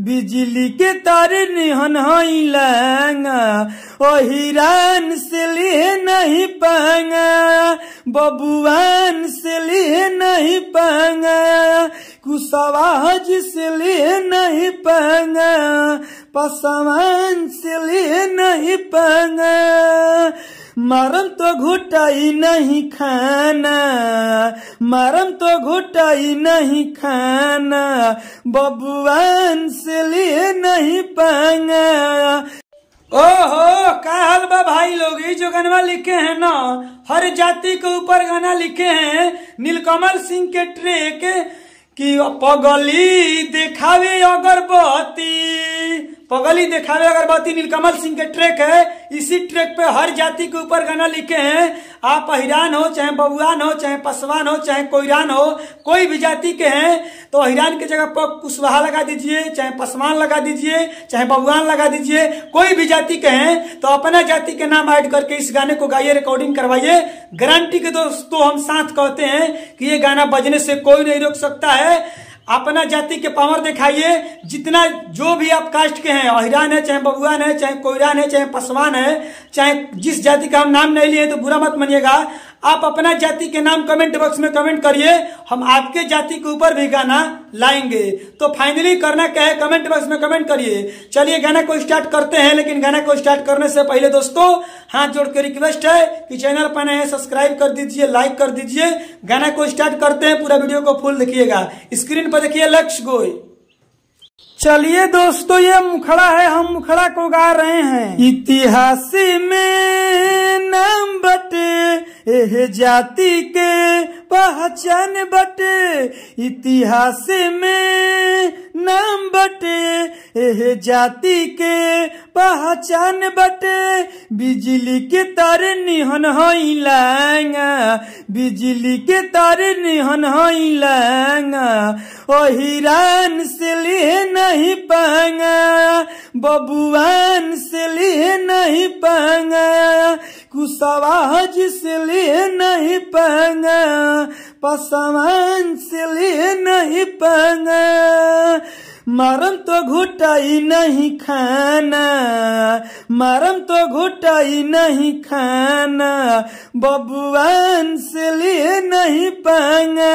बिजली के तार निहन लंगा ओ हिरान से लिए नहीं पांगा बबुआन से लिए नहीं पांगा कुशवाज से लिए नहीं पांगा पसवान से लिए नहीं पांगा मरम तो घुटाई नहीं खाना मरम तो घुटाई नहीं खाना बबुआन से लिए नहीं पांगा ओहो का हाल बा भाई लोग जो गनवा लिखे हैं ना हर जाति के ऊपर गाना लिखे हैं नीलकमल सिंह के ट्रेक कि पगली देखावे अगरबत्ती पगली देखावे अगरबत्ती नीलकमल सिंह के ट्रैक है इसी ट्रैक पे हर जाति के ऊपर गाना लिखे हैं आप अहिरान हो चाहे बबुआन हो चाहे पसवान हो चाहे कोईरान हो कोई भी जाति के हैं तो अहिरान की जगह पर कुशवाहा लगा दीजिए चाहे पसवान लगा दीजिए चाहे बबुआन लगा दीजिए कोई भी जाति के हैं तो अपना जाति के नाम ऐड करके इस गाने को गाइए रिकॉर्डिंग करवाइए गारंटी के दोस्तों हम साथ कहते हैं कि ये गाना बजने से कोई नहीं रोक सकता है अपना जाति के पावर दिखाइए जितना जो भी आप कास्ट के हैं अहिरान है चाहे बबुआन है चाहे कोयरान है चाहे पसवान है चाहे जिस जाति का हम नाम नहीं लिए तो बुरा मत मानिएगा आप अपना जाति के नाम कमेंट बॉक्स में कमेंट करिए हम आपके जाति के ऊपर भी गाना लाएंगे तो फाइनली करना क्या है कमेंट बॉक्स में कमेंट करिए चलिए गाना को स्टार्ट करते हैं लेकिन गाना को स्टार्ट करने से पहले दोस्तों हाथ जोड़ के रिक्वेस्ट है कि चैनल पर नए सब्सक्राइब कर दीजिए लाइक कर दीजिए गाना को स्टार्ट करते हैं पूरा वीडियो को फुल देखिएगा स्क्रीन पर देखिए लक्ष्य गोय चलिए दोस्तों ये मुखड़ा है हम मुखड़ा को गा रहे हैं इतिहास में नाम बत... देह जाति के पहचान बटे इतिहास में नाम बटे एह जाति के पहचान बटे बिजली के तार निहन हईलांगा बिजली के तार निहन हई ओ ओहिरान से लिए नहीं पांगा बबुआन से लिए नहीं पंगा कुशवाहा से लिए नहीं पंगा पसमान से लिए नहीं पंगा मारम तो घुटाई नहीं खाना मारम तो घुटाई नहीं खाना बबुआन से लिए नहीं पंगा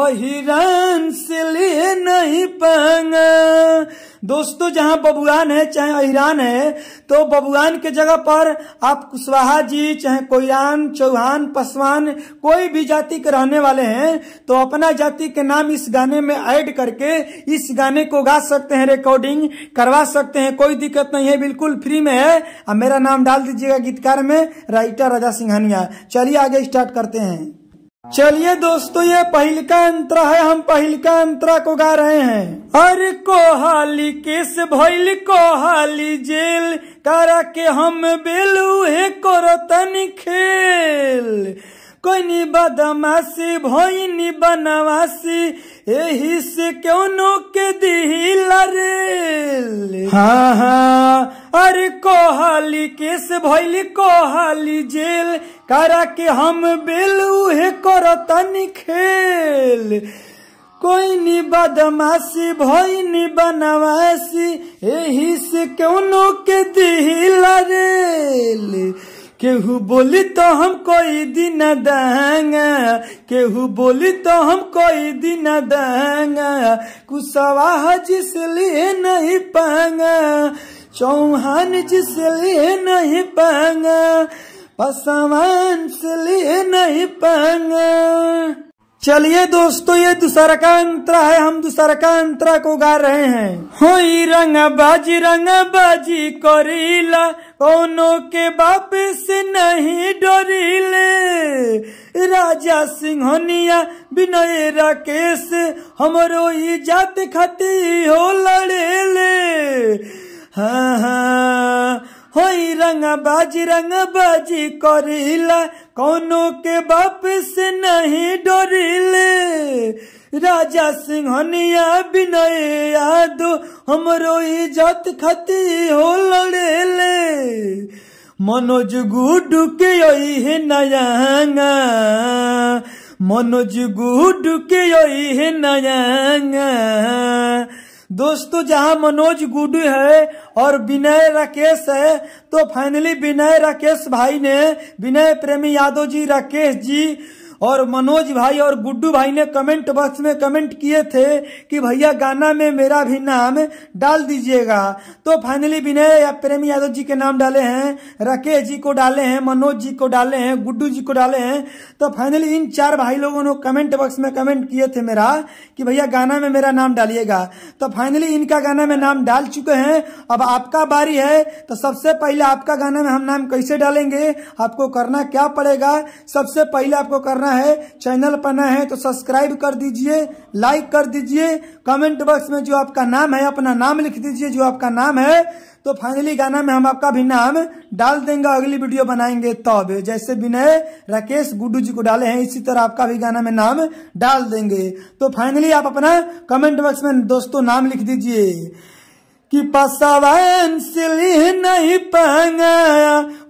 और हिरान से लिए नहीं पंगा दोस्तों जहां बबुआन है चाहे अहिरान है तो बबुआन के जगह पर आप कुशवाहा जी चाहे कोईरान चौहान पसवान कोई भी जाति के रहने वाले हैं तो अपना जाति के नाम इस गाने में ऐड करके इस गाने को गा सकते हैं रिकॉर्डिंग करवा सकते हैं कोई दिक्कत नहीं है बिल्कुल फ्री में है और मेरा नाम डाल दीजिएगा गीतकार में राइटर राजा सिंघानिया चलिए आगे स्टार्ट करते हैं चलिए दोस्तों ये पहल का अंतरा है हम पहल का अंतरा को गा रहे हैं अरे कोहाली किस भैल कोहाली जेल करा के हम बेलू है को रतन खेल कोई नी बदमाशी भैनी बनवासी यही से क्यों नो के दी लरेल हाँ हाँ अरे कोहली केस भैली कोहली जेल करा के हम बेल उहे करो खेल कोई नी बदमाशी भई नी बनवासी यही से क्यों के दिल रेल केहू बोली तो हम कोई दिन दंगा केहू बोली तो हम कोई दिन दंगा कुसवाह जिसलिए नहीं पांगा चौहान जिसलिए नहीं पांगा पसवान से लिए नहीं पांगा चलिए दोस्तों ये दूसरा का अंतरा है हम दूसरा का अंतरा को गा रहे हैं हो रंग बाजी रंग बाजी करीला कोनो के बाप से नहीं डोरीले राजा सिंहनिया बिना राकेश हमरो जात खती हो लड़ेले हाँ हाँ होई रंगा बाजी रंगा बाजी करिला कोनो के बाप नहीं डरिले राजा सिंहनिया विनय यादव हमरो इज्जत खती हो लड़ेले मनोज गुडू के है नयांगा मनोज गुडू के है नयांगा दोस्तों जहां मनोज गुडू है और विनय राकेश है तो फाइनली विनय राकेश भाई ने विनय प्रेमी यादव जी राकेश जी और मनोज भाई और गुड्डू भाई ने कमेंट बॉक्स में कमेंट किए थे कि भैया गाना में मेरा भी नाम डाल दीजिएगा तो फाइनली विनय या प्रेमी यादव जी के नाम डाले हैं राकेश जी को डाले हैं मनोज जी को डाले हैं गुड्डू जी को डाले हैं तो फाइनली इन चार भाई लोगों ने कमेंट बॉक्स में कमेंट किए थे मेरा कि भैया गाना में मेरा नाम डालिएगा तो फाइनली इनका गाना में नाम डाल चुके हैं अब आपका बारी है तो सबसे पहले आपका गाना में हम नाम कैसे डालेंगे आपको करना क्या पड़ेगा सबसे पहले आपको करना है चैनल पर नए हैं तो सब्सक्राइब कर दीजिए लाइक कर दीजिए कमेंट बॉक्स में जो आपका नाम है अपना नाम लिख दीजिए जो आपका नाम है तो फाइनली गाना में हम आपका भी नाम डाल देंगे अगली वीडियो बनाएंगे तब जैसे विनय राकेश गुड्डू जी को डाले हैं इसी तरह आपका भी गाना में नाम डाल देंगे तो फाइनली आप अपना कमेंट बॉक्स में दोस्तों नाम लिख दीजिए कि पसवान सिली नहीं पंगा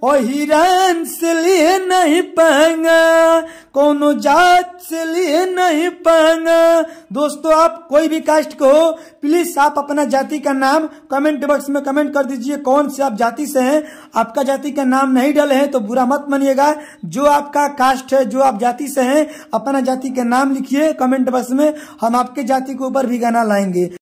ओ हिरन से लिए नहीं पंगा कोनो जात से लिए नहीं पंगा दोस्तों आप कोई भी कास्ट को हो प्लीज आप अपना जाति का नाम कमेंट बॉक्स में कमेंट कर दीजिए कौन से आप जाति से हैं आपका जाति का नाम नहीं डले हैं तो बुरा मत मानिएगा जो आपका कास्ट है जो आप जाति से हैं अपना जाति का नाम लिखिए कमेंट बॉक्स में हम आपके जाति के ऊपर भी गाना लाएंगे